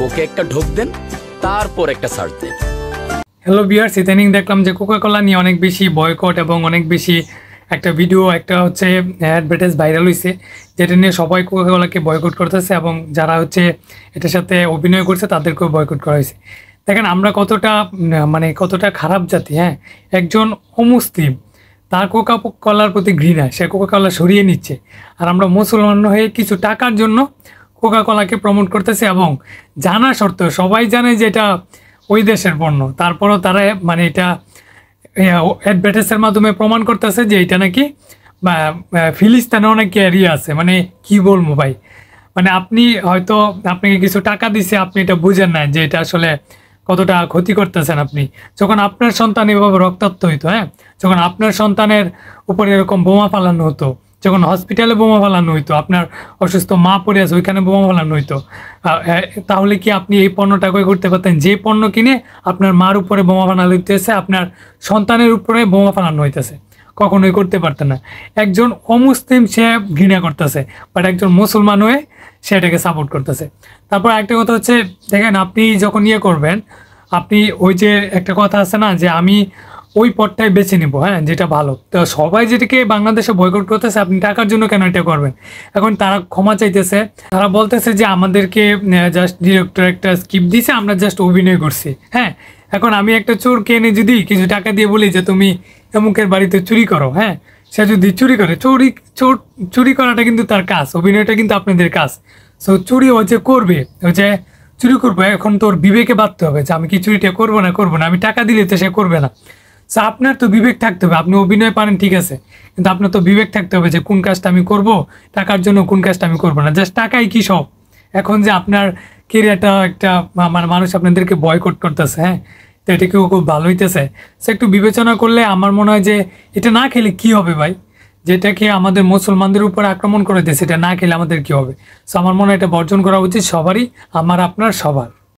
কোকে একটা ঢোক দেন তারপর একটা সার্চ দেন হ্যালো বিয়ার্স ইদানিং দেখলাম যে কোকা নিয়ে অনেক বেশি বয়কট এবং অনেক বেশি একটা ভিডিও একটা হচ্ছে অ্যাডভার্টাইজ ভাইরাল হয়েছে যেটা নিয়ে সবাই কোকাকোলাকে বয়কট করতেছে এবং যারা হচ্ছে এটার সাথে অভিনয় করছে তাদেরকেও বয়কট করা হয়েছে দেখেন আমরা কতটা মানে কতটা খারাপ জাতি হ্যাঁ একজন অমুসলিম তার কোকা কলার প্রতি ঘৃণা সে কোকা কলা সরিয়ে নিচ্ছে আর আমরা মুসলমান হয়ে কিছু টাকার জন্য কোকা প্রমোট করতেছে এবং জানা সত্ত্বেও সবাই জানে যে এটা ওই দেশের পণ্য তারপরও তারা মানে এটা অ্যাডভার্টাইজের মাধ্যমে প্রমাণ করতেছে যে এটা নাকি ফিলিস্তানে অনেক এরিয়া আছে মানে কি বলবো ভাই মানে আপনি হয়তো আপনাকে কিছু টাকা দিছে আপনি এটা বুঝেন না যে এটা আসলে কতটা ক্ষতি করতেছেন আপনি যখন আপনার সন্তান এভাবে রক্তাক্ত হইতো হ্যাঁ যখন আপনার সন্তানের উপরে এরকম বোমা পালানো হতো যখন হসপিটালে বোমা ফালানো হইতো আপনার অসুস্থ মা পড়ে আছে ওইখানে বোমা ফালানো হইতো তাহলে কি আপনি এই পণ্যটা কই করতে পারতেন যে পণ্য কিনে আপনার মার উপরে বোমা ফানা হইতেছে আপনার সন্তানের উপরে বোমা ফালানো হইতেছে কখনোই করতে পারত না একজন অমুসলিম সে ঘৃণা করতেছে বাট একজন মুসলমান হয়ে সে এটাকে সাপোর্ট করতেছে তারপর একটা কথা হচ্ছে দেখেন আপনি যখন ইয়ে করবেন আপনি ওই যে একটা কথা আছে না যে আমি ওই পথটাই বেছে নেব হ্যাঁ যেটা ভালো তো সবাই যেটাকে বাংলাদেশে বয়কট করতেছে আপনি টাকার জন্য কেন এটা করবেন এখন তারা ক্ষমা চাইতেছে তারা বলতেছে যে আমাদেরকে জাস্ট ডিরেক্টর একটা স্কিপ দিছে আমরা জাস্ট অভিনয় করছি হ্যাঁ এখন আমি একটা চোরকে এনে যদি কিছু টাকা দিয়ে বলি যে তুমি অমুকের বাড়িতে চুরি করো হ্যাঁ সে যদি চুরি করে চুরি চোর চুরি করাটা কিন্তু তার কাজ অভিনয়টা কিন্তু আপনাদের কাজ সো চুরি ও যে করবে ও যে চুরি করবো এখন তোর বিবেকে বাঁধতে হবে যে আমি কি চুরিটা করবো না করবো না আমি টাকা দিলে তো সে করবে না সো আপনার তো বিবেক থাকতে হবে আপনি অভিনয় পারেন ঠিক আছে কিন্তু আপনার তো বিবেক থাকতে হবে যে কোন কাজটা আমি করব টাকার জন্য কোন কাজটা আমি করব না জাস্ট টাকাই কি সব এখন যে আপনার কেরিয়ারটা একটা মানে মানুষ আপনাদেরকে বয়কট করতেছে হ্যাঁ তো এটা কেউ খুব ভালো হইতেছে সে একটু বিবেচনা করলে আমার মনে হয় যে এটা না খেলে কি হবে ভাই যেটাকে আমাদের মুসলমানদের উপর আক্রমণ করে দিয়েছে এটা না খেলে আমাদের কি হবে সো আমার মনে হয় এটা বর্জন করা উচিত সবারই আমার আপনার সবার